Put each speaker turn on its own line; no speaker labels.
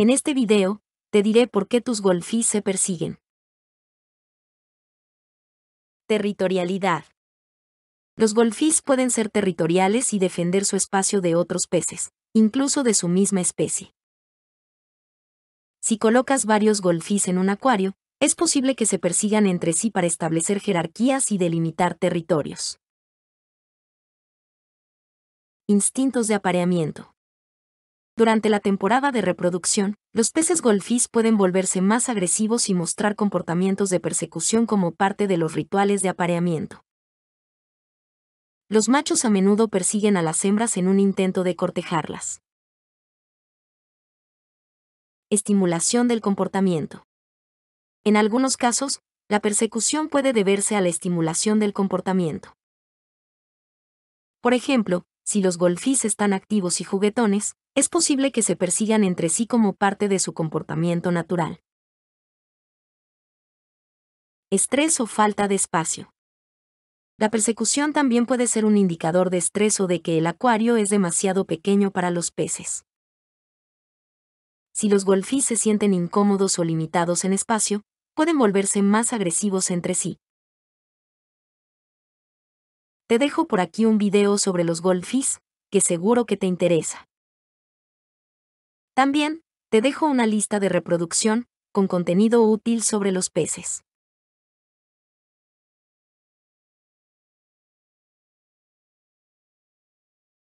En este video, te diré por qué tus golfís se persiguen.
Territorialidad. Los golfís pueden ser territoriales y defender su espacio de otros peces, incluso de su misma especie. Si colocas varios golfís en un acuario, es posible que se persigan entre sí para establecer jerarquías y delimitar territorios. Instintos de apareamiento. Durante la temporada de reproducción, los peces golfís pueden volverse más agresivos y mostrar comportamientos de persecución como parte de los rituales de apareamiento. Los machos a menudo persiguen a las hembras en un intento de cortejarlas. Estimulación del comportamiento. En algunos casos, la persecución puede deberse a la estimulación del comportamiento. Por ejemplo, si los golfís están activos y juguetones, es posible que se persigan entre sí como parte de su comportamiento natural. Estrés o falta de espacio. La persecución también puede ser un indicador de estrés o de que el acuario es demasiado pequeño para los peces. Si los golfis se sienten incómodos o limitados en espacio, pueden volverse más agresivos entre sí, te dejo por aquí un video sobre los golfis, que seguro que te interesa. También, te dejo una lista de reproducción, con contenido útil sobre los peces.